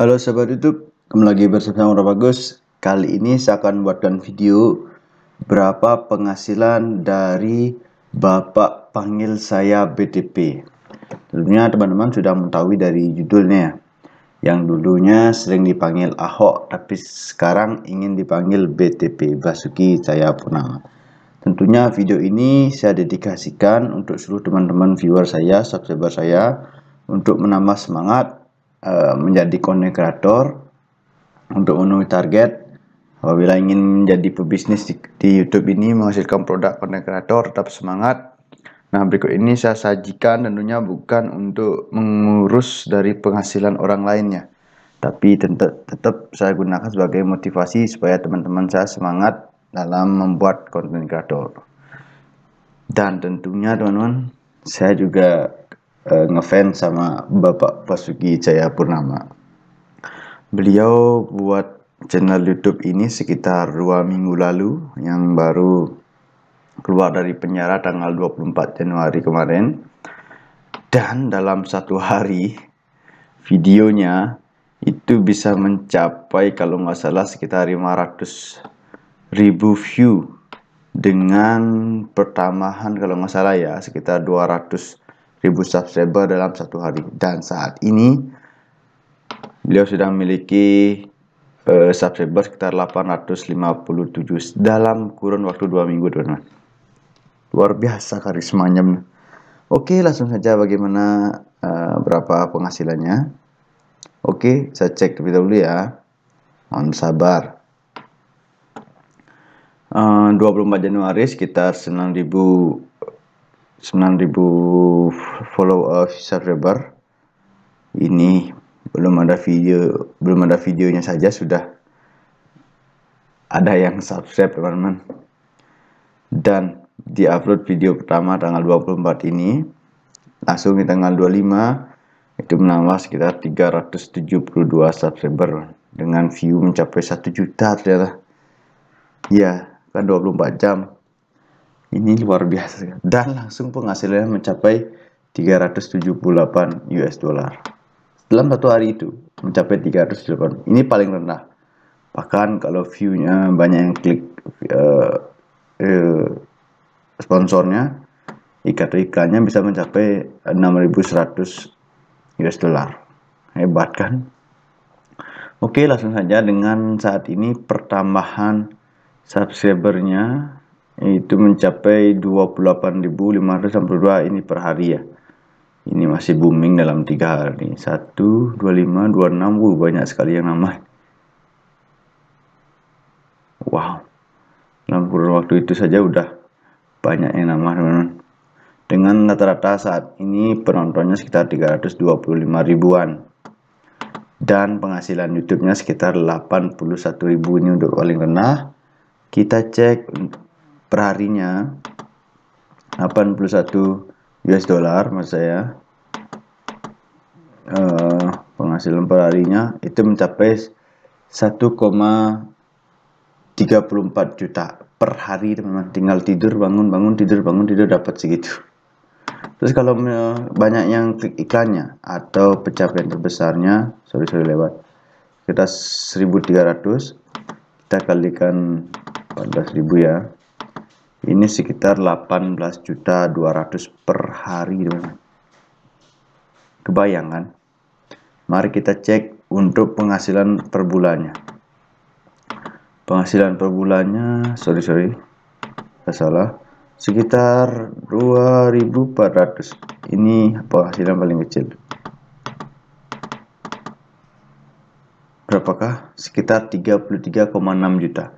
Halo sahabat YouTube, kembali lagi bersama saya Bagus. Kali ini saya akan buatkan video berapa penghasilan dari Bapak panggil saya BTP. Tentunya teman-teman sudah mengetahui dari judulnya. Ya. Yang dulunya sering dipanggil Ahok, tapi sekarang ingin dipanggil BTP, Basuki saya Purnama. Tentunya video ini saya dedikasikan untuk seluruh teman-teman viewer saya, subscriber saya, untuk menambah semangat Eh, menjadi konten untuk memenuhi target. Apabila ingin menjadi pebisnis di, di YouTube ini menghasilkan produk konten tetap semangat. Nah, berikut ini saya sajikan tentunya bukan untuk mengurus dari penghasilan orang lainnya. Tapi tetap, tetap saya gunakan sebagai motivasi supaya teman-teman saya semangat dalam membuat konten kreator. Dan tentunya teman-teman, saya juga uh, ngefans sama Bapak Basuki Jaya Purnama. Beliau buat channel YouTube ini sekitar dua minggu lalu yang baru keluar dari penjara tanggal 24 Januari kemarin. Dan dalam satu hari videonya itu bisa mencapai kalau nggak salah sekitar 500 ribu view dengan pertambahan kalau nggak salah ya sekitar 200 ribu subscriber dalam satu hari. Dan saat ini beliau sudah memiliki uh, subscriber sekitar 857 dalam kurun waktu dua minggu, teman-teman. Luar biasa karismanya. Oke, langsung saja bagaimana uh, berapa penghasilannya. Oke, saya cek terlebih dahulu ya. Mohon sabar. Eh, uh, 24 Januari sekitar 9.000 9000 follow uh, subscriber ini belum ada video belum ada videonya saja sudah ada yang subscribe teman-teman dan di upload video pertama tanggal 24 ini langsung di tanggal 25 itu menambah sekitar 372 subscriber dengan view mencapai 1 juta ternyata ya kan 24 jam ini luar biasa Dan langsung penghasilannya mencapai 378 US dollar. Dalam satu hari itu mencapai 308. Ini paling rendah. Bahkan kalau view-nya banyak yang klik uh, uh, sponsornya, ikat iklannya bisa mencapai 6.100 US dollar. Hebat kan? Oke, langsung saja dengan saat ini pertambahan subscribernya itu mencapai 28.562 ini per hari ya ini masih booming dalam tiga hari 1 25 26 wuh, banyak sekali yang nambah wow dalam kurun waktu itu saja udah banyak yang nambah teman-teman dengan rata-rata saat ini penontonnya sekitar 325 ribuan dan penghasilan YouTube-nya sekitar 81 ribu ini untuk paling rendah kita cek perharinya 81 US dollar maksud saya uh, penghasilan perharinya itu mencapai 1,34 juta per hari teman-teman tinggal tidur bangun bangun tidur bangun tidur dapat segitu terus kalau eh, banyak yang klik iklannya atau pencapaian terbesarnya sorry sorry lewat kita 1300 kita kalikan 14.000 ya ini sekitar 18 juta 200 per hari kebayangan mari kita cek untuk penghasilan per bulannya penghasilan per bulannya sorry sorry saya salah sekitar 2400 ini penghasilan paling kecil berapakah sekitar 33,6 juta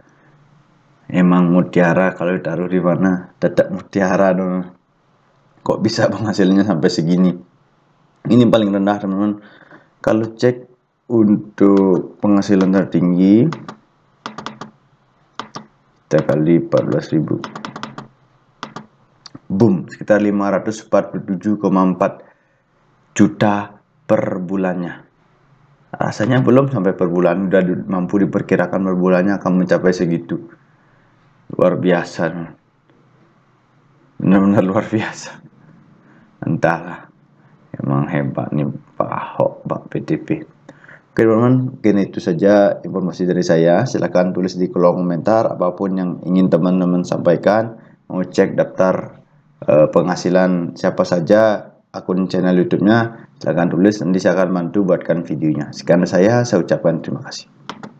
emang mutiara kalau ditaruh di mana tetap mutiara dong kok bisa penghasilnya sampai segini ini paling rendah teman-teman kalau cek untuk penghasilan tertinggi kita kali 14.000 boom sekitar 547,4 juta per bulannya rasanya belum sampai per bulan udah mampu diperkirakan per bulannya akan mencapai segitu luar biasa benar-benar luar biasa entahlah emang hebat nih Pak Ahok Pak PDP oke teman-teman mungkin itu saja informasi dari saya silahkan tulis di kolom komentar apapun yang ingin teman-teman sampaikan mau cek daftar uh, penghasilan siapa saja akun channel YouTube-nya silahkan tulis nanti saya akan bantu buatkan videonya sekian saya saya ucapkan terima kasih